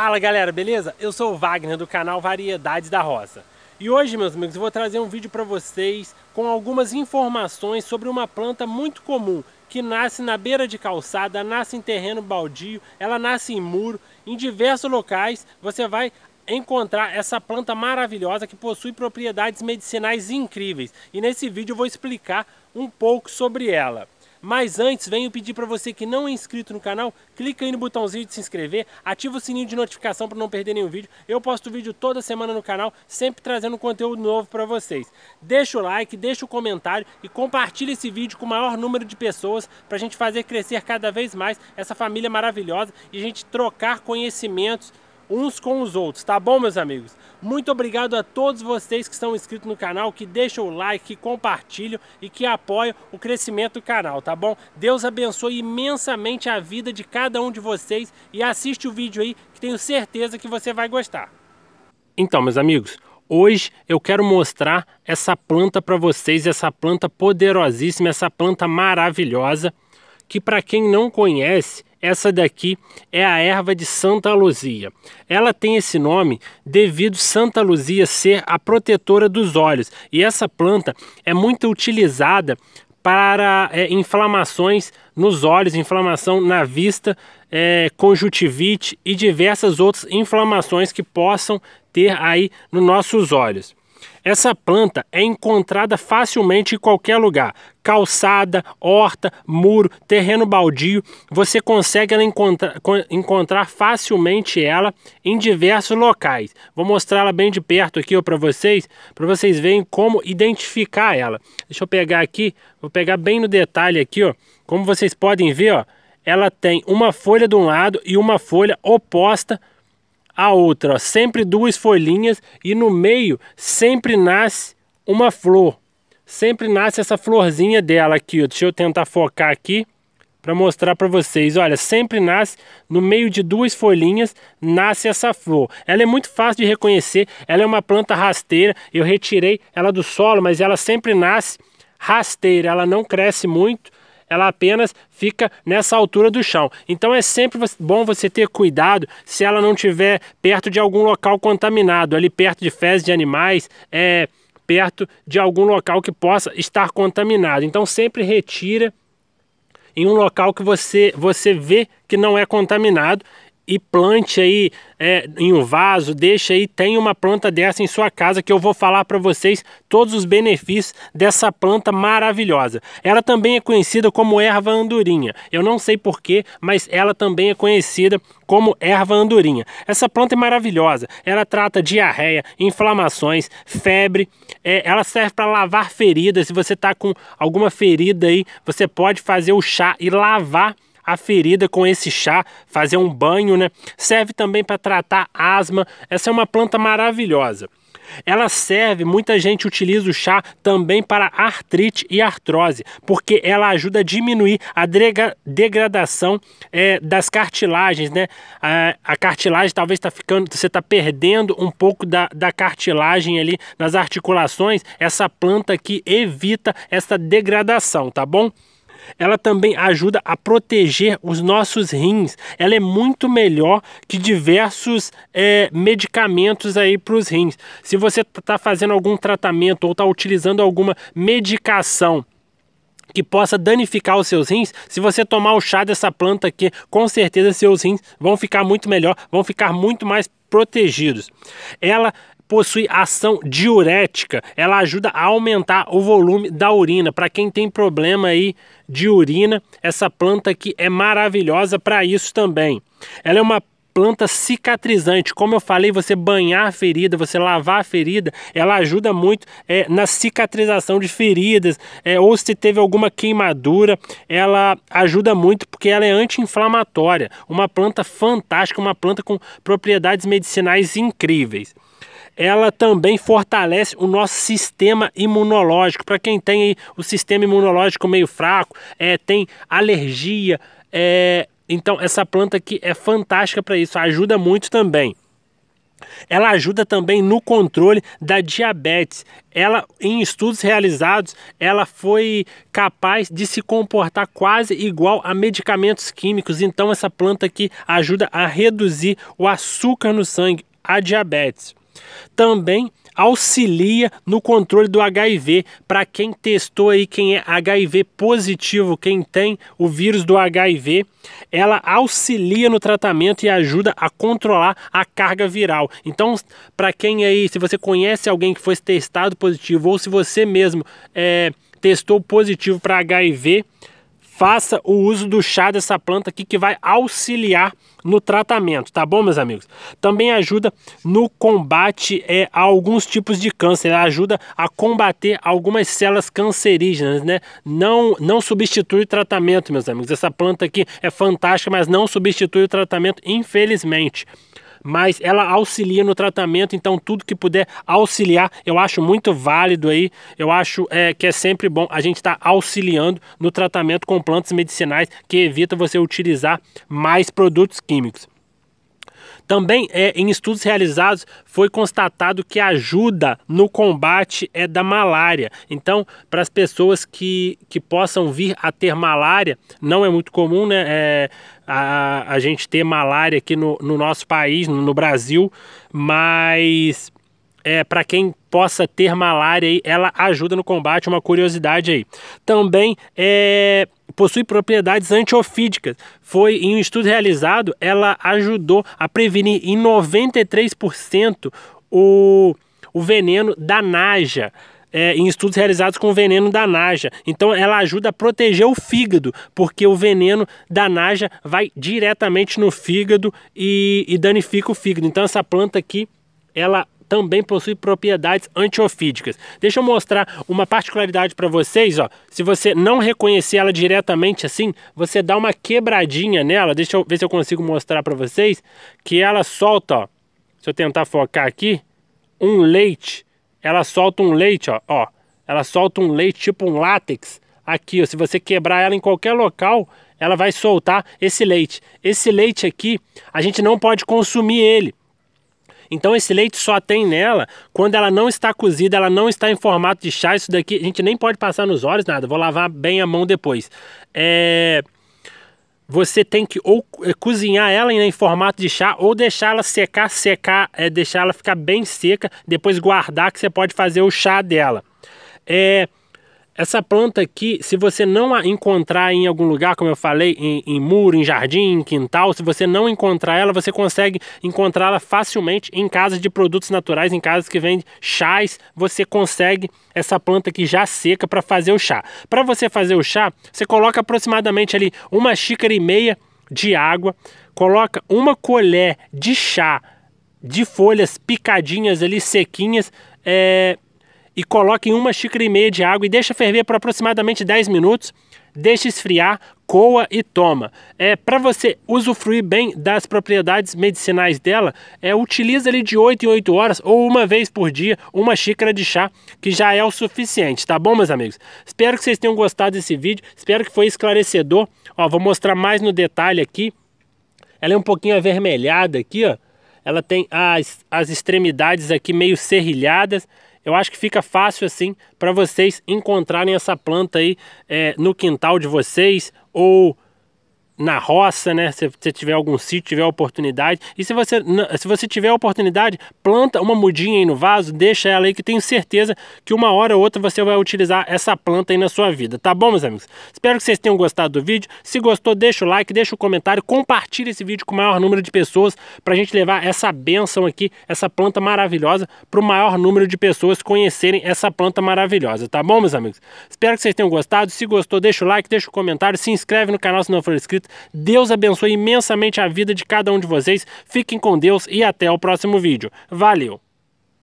Fala galera, beleza? Eu sou o Wagner do canal Variedades da Roça. E hoje, meus amigos, eu vou trazer um vídeo para vocês com algumas informações sobre uma planta muito comum que nasce na beira de calçada, nasce em terreno baldio, ela nasce em muro, em diversos locais você vai encontrar essa planta maravilhosa que possui propriedades medicinais incríveis. E nesse vídeo eu vou explicar um pouco sobre ela. Mas antes, venho pedir para você que não é inscrito no canal, clica aí no botãozinho de se inscrever, ativa o sininho de notificação para não perder nenhum vídeo. Eu posto vídeo toda semana no canal, sempre trazendo conteúdo novo para vocês. Deixa o like, deixa o comentário e compartilha esse vídeo com o maior número de pessoas para a gente fazer crescer cada vez mais essa família maravilhosa e a gente trocar conhecimentos uns com os outros, tá bom, meus amigos? Muito obrigado a todos vocês que estão inscritos no canal, que deixam o like, que compartilham e que apoiam o crescimento do canal, tá bom? Deus abençoe imensamente a vida de cada um de vocês e assiste o vídeo aí que tenho certeza que você vai gostar. Então, meus amigos, hoje eu quero mostrar essa planta para vocês, essa planta poderosíssima, essa planta maravilhosa, que para quem não conhece, essa daqui é a erva de Santa Luzia. Ela tem esse nome devido Santa Luzia ser a protetora dos olhos. E essa planta é muito utilizada para é, inflamações nos olhos, inflamação na vista, é, conjuntivite e diversas outras inflamações que possam ter aí nos nossos olhos. Essa planta é encontrada facilmente em qualquer lugar. Calçada, horta, muro, terreno baldio, você consegue encontra encontrar facilmente ela em diversos locais. Vou mostrar ela bem de perto aqui para vocês, para vocês verem como identificar ela. Deixa eu pegar aqui, vou pegar bem no detalhe aqui, ó. Como vocês podem ver, ó, ela tem uma folha de um lado e uma folha oposta a outra, ó, sempre duas folhinhas e no meio sempre nasce uma flor. Sempre nasce essa florzinha dela aqui, ó. deixa eu tentar focar aqui para mostrar para vocês. Olha, sempre nasce no meio de duas folhinhas, nasce essa flor. Ela é muito fácil de reconhecer, ela é uma planta rasteira. Eu retirei ela do solo, mas ela sempre nasce rasteira, ela não cresce muito ela apenas fica nessa altura do chão. Então é sempre bom você ter cuidado se ela não estiver perto de algum local contaminado, ali perto de fezes de animais, é, perto de algum local que possa estar contaminado. Então sempre retira em um local que você, você vê que não é contaminado e plante aí é, em um vaso, deixa aí, tem uma planta dessa em sua casa que eu vou falar para vocês todos os benefícios dessa planta maravilhosa. Ela também é conhecida como erva andorinha. Eu não sei porquê, mas ela também é conhecida como erva andorinha. Essa planta é maravilhosa. Ela trata diarreia, inflamações, febre. É, ela serve para lavar feridas. Se você está com alguma ferida aí, você pode fazer o chá e lavar a ferida com esse chá, fazer um banho, né? Serve também para tratar asma. Essa é uma planta maravilhosa. Ela serve, muita gente utiliza o chá também para artrite e artrose, porque ela ajuda a diminuir a degradação é, das cartilagens, né? A, a cartilagem talvez está ficando, você está perdendo um pouco da, da cartilagem ali nas articulações. Essa planta aqui evita essa degradação, tá bom? ela também ajuda a proteger os nossos rins. Ela é muito melhor que diversos é, medicamentos aí para os rins. Se você está fazendo algum tratamento ou está utilizando alguma medicação que possa danificar os seus rins, se você tomar o chá dessa planta aqui, com certeza seus rins vão ficar muito melhor, vão ficar muito mais protegidos. Ela possui ação diurética, ela ajuda a aumentar o volume da urina. Para quem tem problema aí de urina, essa planta aqui é maravilhosa para isso também. Ela é uma planta cicatrizante. Como eu falei, você banhar a ferida, você lavar a ferida, ela ajuda muito é, na cicatrização de feridas, é, ou se teve alguma queimadura, ela ajuda muito porque ela é anti-inflamatória. Uma planta fantástica, uma planta com propriedades medicinais incríveis ela também fortalece o nosso sistema imunológico. Para quem tem aí, o sistema imunológico meio fraco, é, tem alergia, é, então essa planta aqui é fantástica para isso, ajuda muito também. Ela ajuda também no controle da diabetes. Ela, em estudos realizados, ela foi capaz de se comportar quase igual a medicamentos químicos. Então essa planta aqui ajuda a reduzir o açúcar no sangue, a diabetes. Também auxilia no controle do HIV para quem testou aí quem é HIV positivo, quem tem o vírus do HIV, ela auxilia no tratamento e ajuda a controlar a carga viral. Então, para quem aí, se você conhece alguém que foi testado positivo ou se você mesmo é, testou positivo para HIV, faça o uso do chá dessa planta aqui que vai auxiliar no tratamento, tá bom, meus amigos? Também ajuda no combate é, a alguns tipos de câncer, ela ajuda a combater algumas células cancerígenas, né? Não, não substitui o tratamento, meus amigos. Essa planta aqui é fantástica, mas não substitui o tratamento, infelizmente mas ela auxilia no tratamento, então tudo que puder auxiliar, eu acho muito válido aí, eu acho é, que é sempre bom a gente estar tá auxiliando no tratamento com plantas medicinais, que evita você utilizar mais produtos químicos. Também, é, em estudos realizados, foi constatado que ajuda no combate é da malária. Então, para as pessoas que, que possam vir a ter malária, não é muito comum, né? É, a, a gente ter malária aqui no, no nosso país, no, no Brasil, mas é, para quem possa ter malária aí, ela ajuda no combate, uma curiosidade aí. Também é, possui propriedades antiofídicas. Foi em um estudo realizado, ela ajudou a prevenir em 93% o, o veneno da naja. É, em estudos realizados com o veneno da naja. Então ela ajuda a proteger o fígado, porque o veneno da naja vai diretamente no fígado e, e danifica o fígado. Então essa planta aqui, ela também possui propriedades antiofídicas. Deixa eu mostrar uma particularidade para vocês, ó. Se você não reconhecer ela diretamente assim, você dá uma quebradinha nela. Deixa eu ver se eu consigo mostrar para vocês que ela solta, ó. Se eu tentar focar aqui, um leite. Ela solta um leite, ó, ó. Ela solta um leite tipo um látex aqui, ó. Se você quebrar ela em qualquer local, ela vai soltar esse leite. Esse leite aqui, a gente não pode consumir ele. Então esse leite só tem nela quando ela não está cozida, ela não está em formato de chá. Isso daqui a gente nem pode passar nos olhos, nada. Vou lavar bem a mão depois. É você tem que ou é, cozinhar ela em, formato de chá ou deixá-la secar, secar, é, deixá-la ficar bem seca, depois guardar que você pode fazer o chá dela. É, essa planta aqui, se você não a encontrar em algum lugar, como eu falei, em, em muro, em jardim, em quintal, se você não encontrar ela, você consegue encontrá-la facilmente em casas de produtos naturais, em casas que vendem chás, você consegue essa planta aqui já seca para fazer o chá. Para você fazer o chá, você coloca aproximadamente ali uma xícara e meia de água, coloca uma colher de chá de folhas picadinhas ali, sequinhas, é, e coloque em uma xícara e meia de água e deixa ferver por aproximadamente 10 minutos. Deixa esfriar, coa e toma. É, Para você usufruir bem das propriedades medicinais dela, é, utiliza ele de 8 em 8 horas ou uma vez por dia uma xícara de chá, que já é o suficiente, tá bom, meus amigos? Espero que vocês tenham gostado desse vídeo, espero que foi esclarecedor. Ó, vou mostrar mais no detalhe aqui. Ela é um pouquinho avermelhada aqui, ó. Ela tem as, as extremidades aqui meio serrilhadas eu acho que fica fácil assim para vocês encontrarem essa planta aí é, no quintal de vocês ou na roça, né? Se você tiver algum sítio, tiver oportunidade. E se você, se você tiver oportunidade, planta uma mudinha aí no vaso, deixa ela aí que tenho certeza que uma hora ou outra você vai utilizar essa planta aí na sua vida, tá bom, meus amigos? Espero que vocês tenham gostado do vídeo. Se gostou, deixa o like, deixa o comentário, compartilha esse vídeo com o maior número de pessoas para a gente levar essa bênção aqui, essa planta maravilhosa, para o maior número de pessoas conhecerem essa planta maravilhosa, tá bom, meus amigos? Espero que vocês tenham gostado. Se gostou, deixa o like, deixa o comentário, se inscreve no canal se não for inscrito Deus abençoe imensamente a vida de cada um de vocês. Fiquem com Deus e até o próximo vídeo. Valeu!